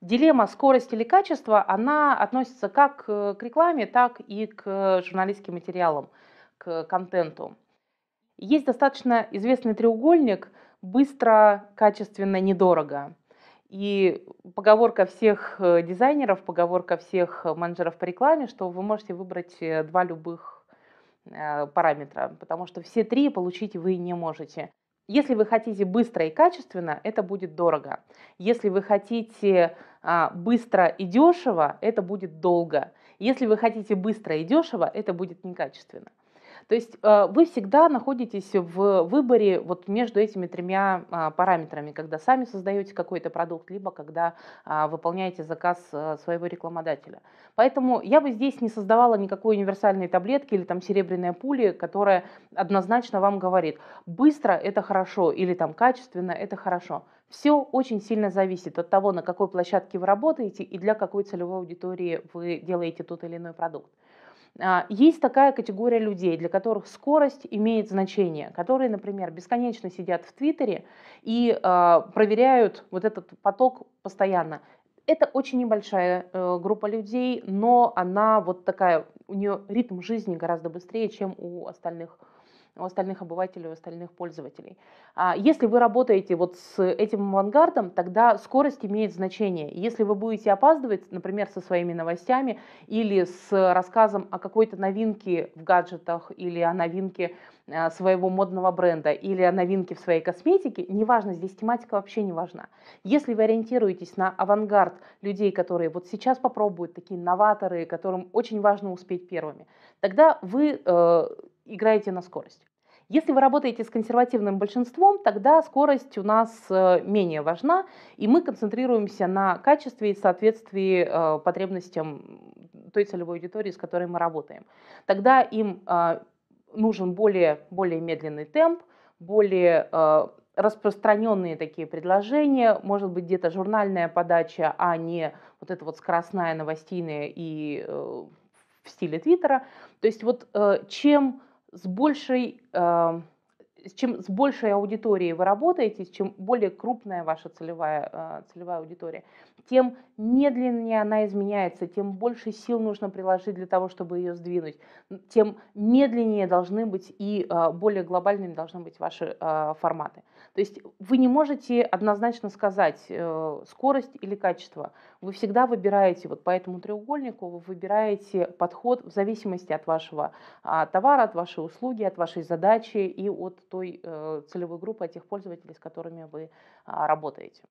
Дилемма скорость или качество, она относится как к э, рекламе, так и к э, журналистским материалам, к контенту. Есть достаточно известный треугольник «быстро, качественно, недорого». И поговорка всех э, дизайнеров, поговорка всех менеджеров по рекламе, что вы можете выбрать два любых параметра, потому что все три получить вы не можете. Если вы хотите быстро и качественно, это будет дорого. Если вы хотите а, быстро и дешево, это будет долго. Если вы хотите быстро и дешево, это будет некачественно. То есть а, вы всегда находитесь в выборе вот между этими тремя а, параметрами, когда сами создаете какой-то продукт, либо когда а, выполняете заказ своего рекламодателя. Поэтому я бы здесь не создавала никакой универсальной таблетки или там серебряной пули, которая однозначно вам говорит, быстро это хорошо или там качественно это хорошо. Все очень сильно зависит от того, на какой площадке вы работаете и для какой целевой аудитории вы делаете тот или иной продукт. А, есть такая категория людей, для которых скорость имеет значение, которые, например, бесконечно сидят в Твиттере и а, проверяют вот этот поток постоянно. Это очень небольшая э, группа людей, но она вот такая, у нее ритм жизни гораздо быстрее, чем у остальных у остальных обывателей, у остальных пользователей. А если вы работаете вот с этим авангардом, тогда скорость имеет значение. Если вы будете опаздывать, например, со своими новостями или с рассказом о какой-то новинке в гаджетах или о новинке э, своего модного бренда или о новинке в своей косметике, неважно, здесь тематика вообще не важна. Если вы ориентируетесь на авангард людей, которые вот сейчас попробуют, такие новаторы, которым очень важно успеть первыми, тогда вы э, играете на скорость. Если вы работаете с консервативным большинством, тогда скорость у нас э, менее важна, и мы концентрируемся на качестве и соответствии э, потребностям той целевой аудитории, с которой мы работаем. Тогда им э, нужен более, более медленный темп, более распространенные такие предложения, может быть, где-то журнальная подача, а не вот эта вот скоростная, новостейная и в стиле Твиттера. То есть вот чем с большей э, чем с большей аудиторией вы работаете, чем более крупная ваша целевая, а, целевая аудитория, тем медленнее она изменяется, тем больше сил нужно приложить для того, чтобы ее сдвинуть, тем медленнее должны быть и а, более глобальными должны быть ваши а, форматы. То есть вы не можете однозначно сказать э, скорость или качество. Вы всегда выбираете, вот по этому треугольнику вы выбираете подход в зависимости от вашего товара, от вашей услуги, от вашей задачи и от той, той э, целевой группы, от тех пользователей, с которыми вы а, работаете.